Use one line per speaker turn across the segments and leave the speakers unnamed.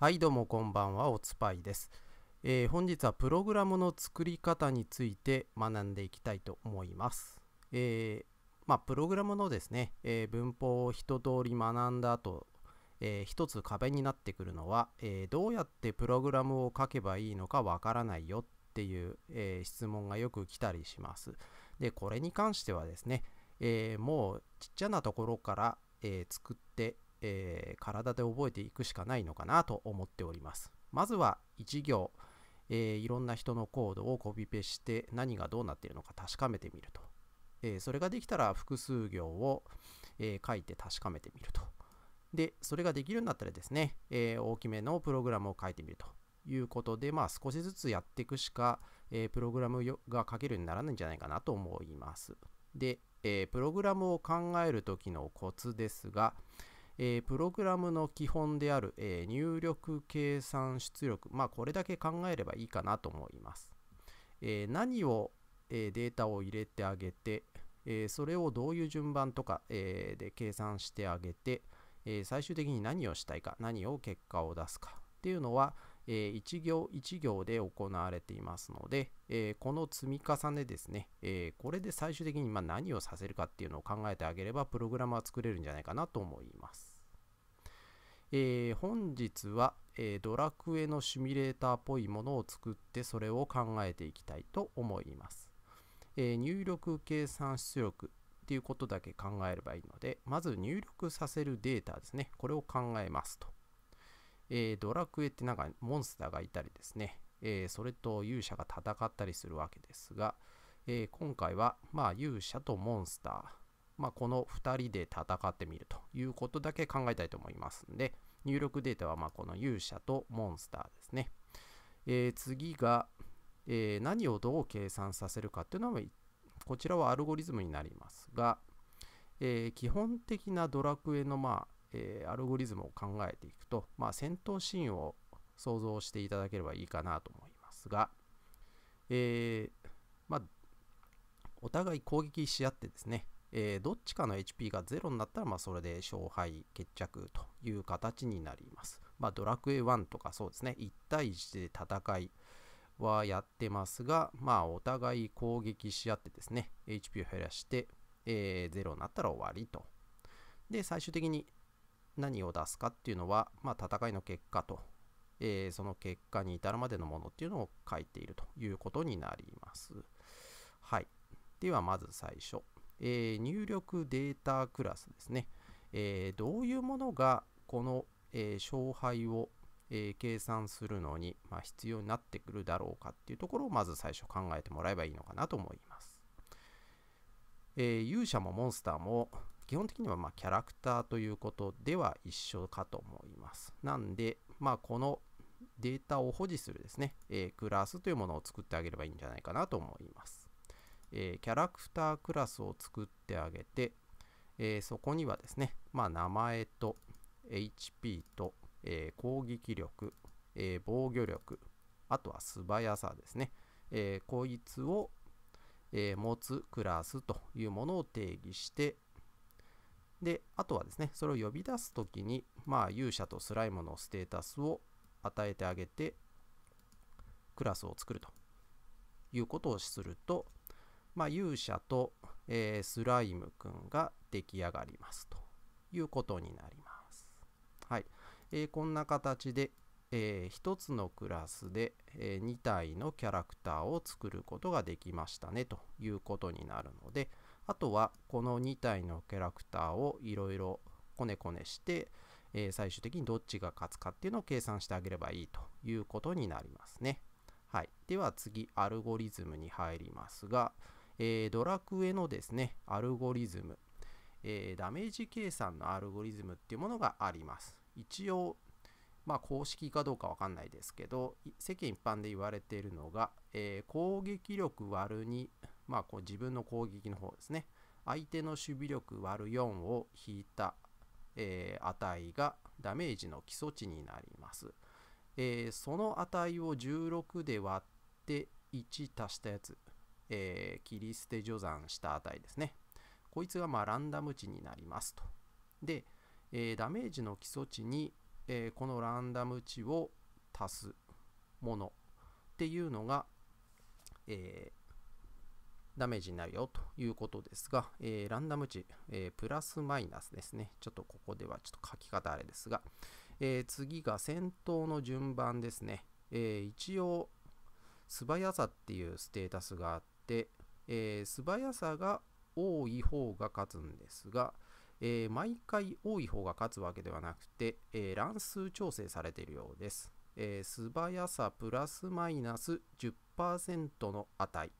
はいどうもこんばんはおつぱいです、えー、本日はプログラムの作り方について学んでいきたいと思います、えー、まあ、プログラムのですね、えー、文法を一通り学んだ後、えー、一つ壁になってくるのは、えどうやってプログラムを書けばいいのかわからないよっていう、え質問がよく来たりしますでこれに関してはですね、えもうちっちゃなところから、え作ってえー、体で覚えていくしかないのかなと思っております。まずは1行、えー、いろんな人のコードをコピペして何がどうなっているのか確かめてみると。えー、それができたら複数行を、え書いて確かめてみると。で、それができるんだったらですね、え大きめのプログラムを書いてみるということで、まあ少しずつやっていくしか、えプログラムが書けるようにならないんじゃないかなと思います。で、えプログラムを考えるときのコツですが、えー、プログラムの基本である、えー、入力、計算、出力、まあ、これだけ考えればいいかなと思います。えー、何を、えデータを入れてあげて、えそれをどういう順番とか、えで計算してあげて、え最終的に何をしたいか、何を結果を出すかっていうのは、えー、行1行で行われていますので、えー、この積み重ねですね、えー、これで最終的にま何をさせるかっていうのを考えてあげれば、プログラムは作れるんじゃないかなと思います。えー、本日は、えー、ドラクエのシミュレーターっぽいものを作ってそれを考えていきたいと思います。えー、入力計算出力っていうことだけ考えればいいのでまず入力させるデータですねこれを考えますとえー、ドラクエってなんかモンスターがいたりですね、えー、それと勇者が戦ったりするわけですが、えー、今回はまあ勇者とモンスター、まあ、この2人で戦ってみるということだけ考えたいと思いますので入力データはまこの勇者とモンスターですね、え次が、え何をどう計算させるかっていうのはこちらはアルゴリズムになりますが、え基本的なドラクエのまあえー、アルゴリズムを考えていくと、まあ、戦闘シーンを想像していただければいいかなと思いますが、えー、まあ、お互い攻撃し合ってですね、えー、どっちかの HP が0になったら、まあ、それで勝敗決着という形になります。まあ、ドラクエ1とかそうですね、1対1で戦いはやってますが、まあ、お互い攻撃し合ってですね、HP を減らして、えー、0になったら終わりと。で、最終的に何を出すかっていうのは、まあ、戦いの結果と、えー、その結果に至るまでのものっていうのを書いているということになります。はい。では、まず最初、えー、入力データクラスですね。えー、どういうものがこの、え勝敗を、え計算するのに、まあ、必要になってくるだろうかっていうところをまず最初考えてもらえばいいのかなと思います。え勇者もモンスターも基本的にはまキャラクターということでは一緒かと思います。なんで、まあ、このデータを保持するですね、えー、クラスというものを作ってあげればいいんじゃないかなと思います。えー、キャラクタークラスを作ってあげて、えー、そこにはですね、まあ、名前と HP と、え攻撃力、え防御力、あとは素早さですね、えこいつを、え持つクラスというものを定義して、で、あとはですね、それを呼び出すときに、まあ、勇者とスライムのステータスを与えてあげて、クラスを作るということをすると、まあ、勇者と、えー、スライムくんが出来上がりますということになります。はい。えー、こんな形で、えー、1つのクラスで、えー、2体のキャラクターを作ることができましたねということになるので、あとはこの2体のキャラクターをいろいろこねこねして、えー、最終的にどっちが勝つかっていうのを計算してあげればいいということになりますね。はい、では次アルゴリズムに入りますが、えー、ドラクエのですねアルゴリズム、えー、ダメージ計算のアルゴリズムっていうものがあります。一応まあ、公式かどうかわかんないですけど世間一般で言われているのが、えー、攻撃力割る2まあ、こう自分の攻撃の方ですね相手の守備力割る4を引いた、えー、値がダメージの基礎値になります、えー、その値を16で割って1足したやつ、えー、切り捨て除算した値ですねこいつがまあランダム値になりますとで、えダメージの基礎値に、えこのランダム値を足すものっていうのが、えー、ダメージになるよということですが、えー、ランダム値、えー、プラスマイナスですね。ちょっとここではちょっと書き方あれですが、えー、次が戦闘の順番ですね。え一応、素早さっていうステータスがあって、え素早さが多い方が勝つんですが、え毎回多い方が勝つわけではなくて、え乱数調整されているようです。え素早さプラスマイナス10%の値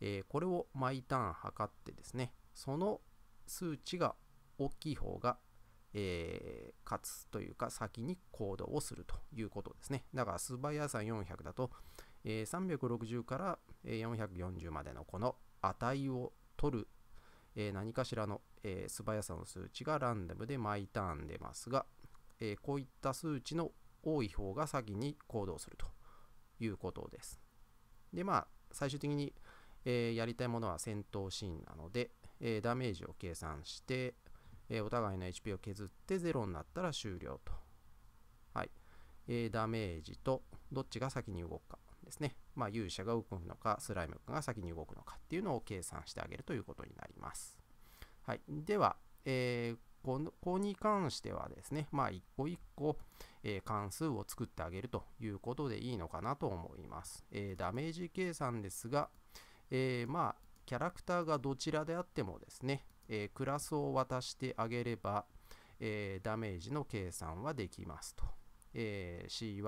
えー、これを毎ターン測ってですね、その数値が大きい方が、えー、勝つというか先に行動をするということですね。だから素早さ400だと、えー、360から440までのこの値を取る、えー、何かしらの、えー、素早さの数値がランダムで毎ターン出ますが、えこういった数値の多い方が先に行動するということです。で、まあ、最終的にえー、やりたいものは戦闘シーンなので、えー、ダメージを計算して、えー、お互いの HP を削って0になったら終了と。はい。えダメージとどっちが先に動くかですね。まあ、勇者が動くのか、スライムが先に動くのかっていうのを計算してあげるということになります。はい。では、えここに関してはですね、まあ、一個一個、えー、関数を作ってあげるということでいいのかなと思います。えー、ダメージ計算ですが、えー、まあ、キャラクターがどちらであってもですね、えー、クラスを渡してあげれば、えー、ダメージの計算はできますと。えー、C1、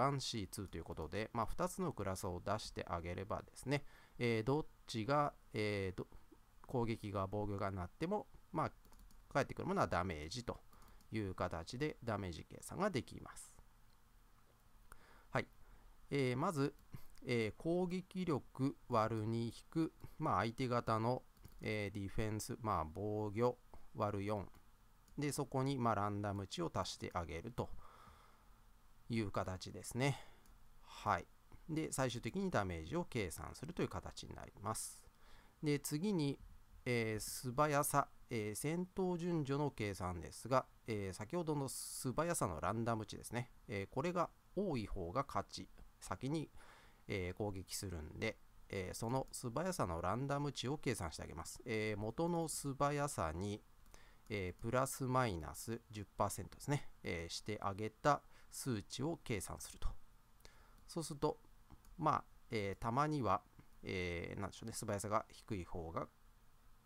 C2 ということで、まあ、2つのクラスを出してあげればですね、えー、どっちが、えー、攻撃が防御がなっても、まあ、返ってくるものはダメージという形でダメージ計算ができます。はい。えー、まず、えー、攻撃力割る2引く、まあ、相手方の、えー、ディフェンス、まあ、防御割る4でそこに、まあ、ランダム値を足してあげるという形ですねはいで最終的にダメージを計算するという形になりますで次に、えー、素早さ、えー、戦闘順序の計算ですが、えー、先ほどの素早さのランダム値ですね、えこれが多い方が勝ち先にえー、攻撃するんで、えー、その素早さのランダム値を計算してあげます。えー、元の素早さに、えプラスマイナス10%ですね、えしてあげた数値を計算すると。そうすると、まあ、えたまには、えー、でしょうね、素早さが低い方が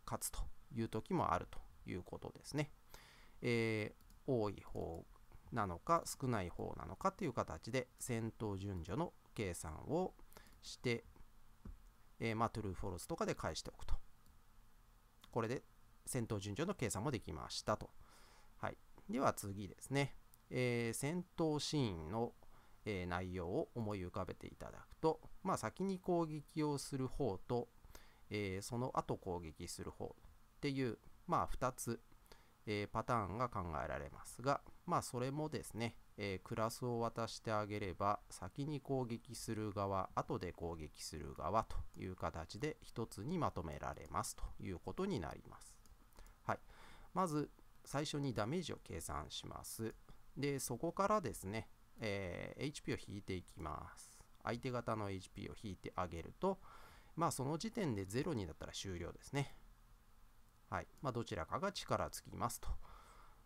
勝つという時もあるということですね。え多い方なのか少ない方なのかという形で戦闘順序の計算をして、えー、まあ、トゥルー、フォルスとかで返しておくと。これで戦闘順序の計算もできましたと。はい。では次ですね。えー、戦闘シーンの、えー、内容を思い浮かべていただくと、まあ、先に攻撃をする方と、えー、その後攻撃する方っていう、まあ、2つえー、パターンが考えられますが、まあ、それもですね、えー、クラスを渡してあげれば先に攻撃する側後で攻撃する側という形で一つにまとめられますということになります、はい、まず最初にダメージを計算しますでそこからですね、えー、HP を引いていきます相手方の HP を引いてあげるとまあその時点で0になったら終了ですねはいまあ、どちらかが力尽きますと。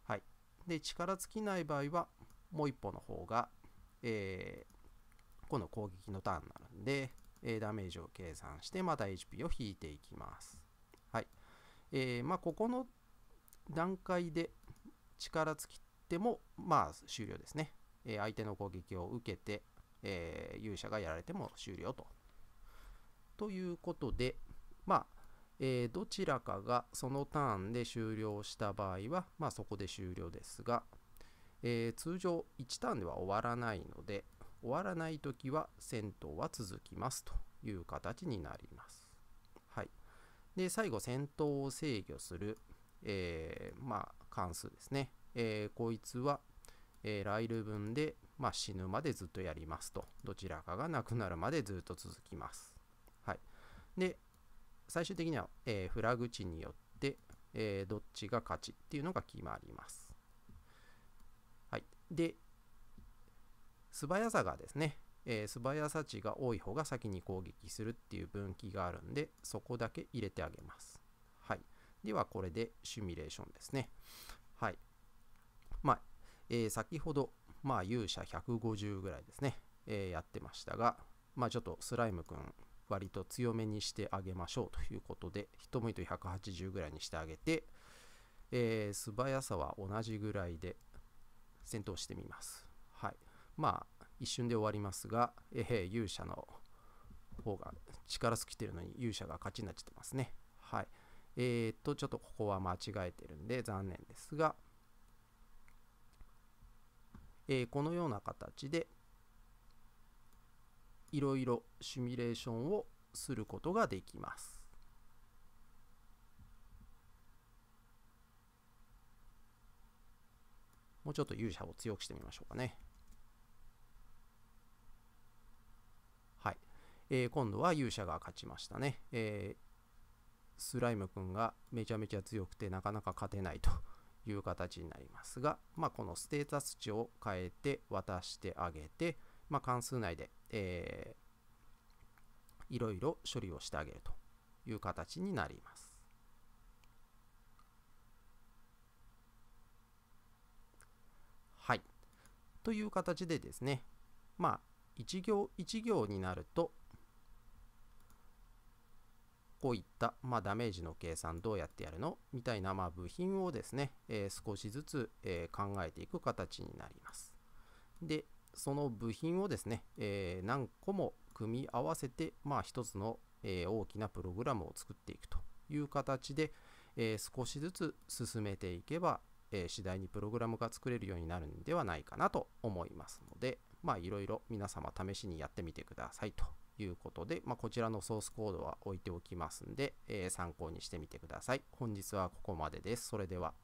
はい、で力尽きない場合はもう一歩の方が、えー、この攻撃のターンになるんで、えー、ダメージを計算してまた HP を引いていきます。はいえーまあ、ここの段階で力尽きても、まあ、終了ですね。えー、相手の攻撃を受けて、えー、勇者がやられても終了と。ということで、まあ、えー、どちらかがそのターンで終了した場合は、まあ、そこで終了ですが、えー、通常1ターンでは終わらないので終わらない時は戦闘は続きますという形になります。はい、で最後戦闘を制御する、えー、まあ、関数ですね。えこいつは、えー、ライル分で、まあ、死ぬまでずっとやりますとどちらかがなくなるまでずっと続きます。はい、で最終的には、えー、フラグ値によって、えー、どっちが勝ちっていうのが決まります。はい、で素早さがですね、えー、素早さ値が多い方が先に攻撃するっていう分岐があるんでそこだけ入れてあげます。はい、ではこれでシミュレーションですね。はいまあ、え先ほど、まあ、勇者150ぐらいですね、えやってましたが、まあ、ちょっとスライム君割と強めにしてあげましょうということで、一向と180ぐらいにしてあげて、えー、素早さは同じぐらいで戦闘してみます。はい。まあ、一瞬で終わりますが、えー、勇者の方が力尽きてるのに勇者が勝ちになっちゃってますね。はい。えー、っと、ちょっとここは間違えてるんで残念ですが、えー、このような形で、いろいろシミュレーションをすることができます。もうちょっと勇者を強くしてみましょうかね。はい。えー、今度は勇者が勝ちましたね。えー、スライム君がめちゃめちゃ強くてなかなか勝てないという形になりますが、まあ、このステータス値を変えて渡してあげて、まあ、関数内でえー、いろいろ処理をしてあげるという形になります。はい。という形でですね、まあ、1行1行になると、こういった、まあ、ダメージの計算どうやってやるのみたいな、まあ、部品をですね、えー、少しずつ、えー、考えていく形になります。で、その部品をですね、えー、何個も組み合わせて、まあ、一つの、えー、大きなプログラムを作っていくという形で、えー、少しずつ進めていけば、え次第にプログラムが作れるようになるんではないかなと思いますので、まあ、いろいろ皆様試しにやってみてくださいということで、まあ、こちらのソースコードは置いておきますんで、え参考にしてみてください。本日はここまでです。それでは。